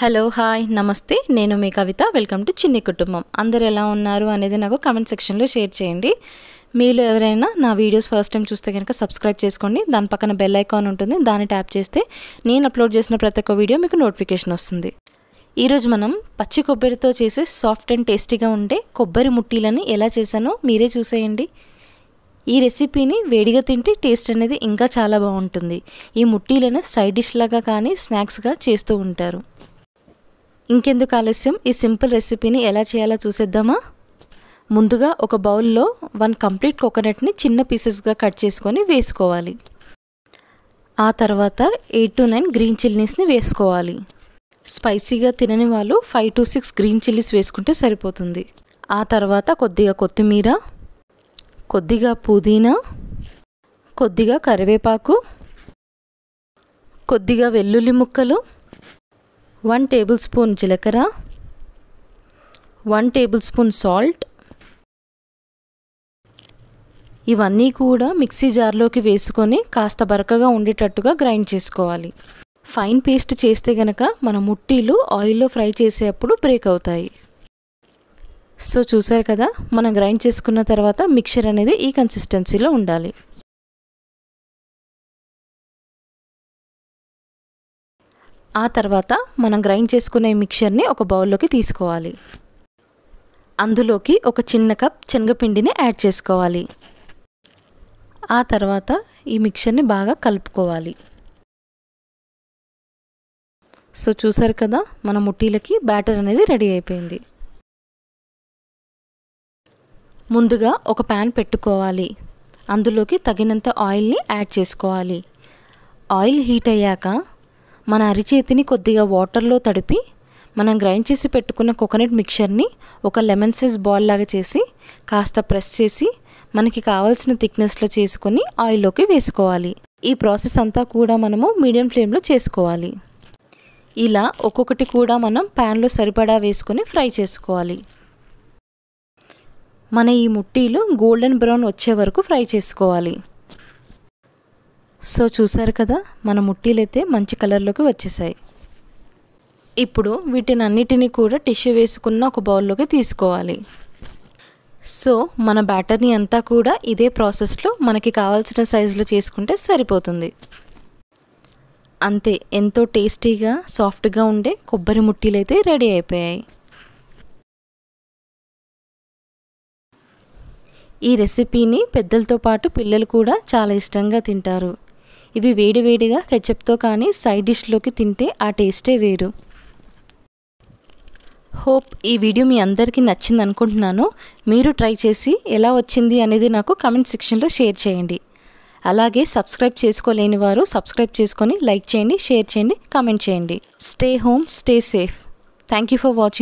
hello hi నమస్తే నేను మీ కవిత welcome to చిన్ని కుటుంబం అందరు ఎలా ఉన్నారు అనేది నాకు కమెంట్ సెక్షన్లో షేర్ చేయండి మీరు ఎవరైనా నా వీడియోస్ ఫస్ట్ టైం చూస్తే కనుక సబ్స్క్రైబ్ చేసుకోండి దాని పక్కన బెల్ ఐకాన్ ఉంటుంది దాన్ని ట్యాప్ చేస్తే నేను అప్లోడ్ చేసిన ప్రతి ఒక్క వీడియో మీకు నోటిఫికేషన్ వస్తుంది ఈరోజు మనం పచ్చి కొబ్బరితో చేసే సాఫ్ట్ అండ్ టేస్టీగా ఉండే కొబ్బరి ముట్టీలని ఎలా చేశానో మీరే చూసేయండి ఈ రెసిపీని వేడిగా తింటే టేస్ట్ అనేది ఇంకా చాలా బాగుంటుంది ఈ ముట్టీలను సైడ్ డిష్ లాగా కానీ స్నాక్స్గా చేస్తూ ఉంటారు ఇంకెందుకు ఆలస్యం ఈ సింపుల్ రెసిపీని ఎలా చేయాలో చూసేద్దామా ముందుగా ఒక బౌల్లో వన్ కంప్లీట్ కోకోనట్ని చిన్న పీసెస్గా కట్ చేసుకొని వేసుకోవాలి ఆ తర్వాత ఎయిట్ టు నైన్ గ్రీన్ చిల్లీస్ని వేసుకోవాలి స్పైసీగా తినని వాళ్ళు five to six green chillies వేసుకుంటే సరిపోతుంది ఆ తర్వాత కొద్దిగా కొత్తిమీర కొద్దిగా పుదీనా కొద్దిగా కరివేపాకు కొద్దిగా వెల్లుల్లి ముక్కలు వన్ టేబుల్ స్పూన్ జీలకర్ర వన్ టేబుల్ స్పూన్ సాల్ట్ ఇవన్నీ కూడా మిక్సీ జార్లోకి వేసుకొని కాస్త బరకగా ఉండేటట్టుగా గ్రైండ్ చేసుకోవాలి ఫైన్ పేస్ట్ చేస్తే గనక మన ముట్టీలు ఆయిల్లో ఫ్రై చేసేటప్పుడు బ్రేక్ అవుతాయి సో చూసారు కదా మనం గ్రైండ్ చేసుకున్న తర్వాత మిక్చర్ అనేది ఈ కన్సిస్టెన్సీలో ఉండాలి ఆ తర్వాత మనం గ్రైండ్ చేసుకునే మిక్చర్ని ఒక బౌల్లోకి తీసుకోవాలి అందులోకి ఒక చిన్న కప్ శనగపిండిని యాడ్ చేసుకోవాలి ఆ తర్వాత ఈ మిక్చర్ని బాగా కలుపుకోవాలి సో చూసారు కదా మన ముట్టీలకి బ్యాటర్ అనేది రెడీ అయిపోయింది ముందుగా ఒక ప్యాన్ పెట్టుకోవాలి అందులోకి తగినంత ఆయిల్ని యాడ్ చేసుకోవాలి ఆయిల్ హీట్ అయ్యాక మన అరిచేతిని కొద్దిగా వాటర్లో తడిపి మనం గ్రైండ్ చేసి పెట్టుకున్న కోకోనట్ మిక్చర్ని ఒక లెమన్ సైజ్ బాల్ లాగా చేసి కాస్త ప్రెస్ చేసి మనకి కావాల్సిన థిక్నెస్లో చేసుకొని ఆయిల్లోకి వేసుకోవాలి ఈ ప్రాసెస్ అంతా కూడా మనము మీడియం ఫ్లేమ్లో చేసుకోవాలి ఇలా ఒక్కొక్కటి కూడా మనం ప్యాన్లో సరిపడా వేసుకొని ఫ్రై చేసుకోవాలి మన ఈ ముట్టీలు గోల్డెన్ బ్రౌన్ వచ్చే వరకు ఫ్రై చేసుకోవాలి సో చూసారు కదా మన ముట్టీలు అయితే మంచి కలర్లోకి వచ్చేసాయి ఇప్పుడు వీటిని అన్నిటినీ కూడా టిష్యూ వేసుకున్న ఒక బౌల్లోకి తీసుకోవాలి సో మన బ్యాటర్ని అంతా కూడా ఇదే ప్రాసెస్లో మనకి కావాల్సిన సైజులో చేసుకుంటే సరిపోతుంది అంతే ఎంతో టేస్టీగా సాఫ్ట్గా ఉండే కొబ్బరి ముట్టీలు అయితే రెడీ అయిపోయాయి ఈ రెసిపీని పెద్దలతో పాటు పిల్లలు కూడా చాలా ఇష్టంగా తింటారు ఇవి వేడివేడిగా కెచప్తో కానీ సైడ్ డిష్లోకి తింటే ఆ టేస్టే వేరు హోప్ ఈ వీడియో మీ అందరికీ నచ్చింది అనుకుంటున్నాను మీరు ట్రై చేసి ఎలా వచ్చింది అనేది నాకు కమెంట్ సెక్షన్లో షేర్ చేయండి అలాగే సబ్స్క్రైబ్ చేసుకోలేని వారు సబ్స్క్రైబ్ చేసుకొని లైక్ చేయండి షేర్ చేయండి కామెంట్ చేయండి stay home stay safe thank you for watching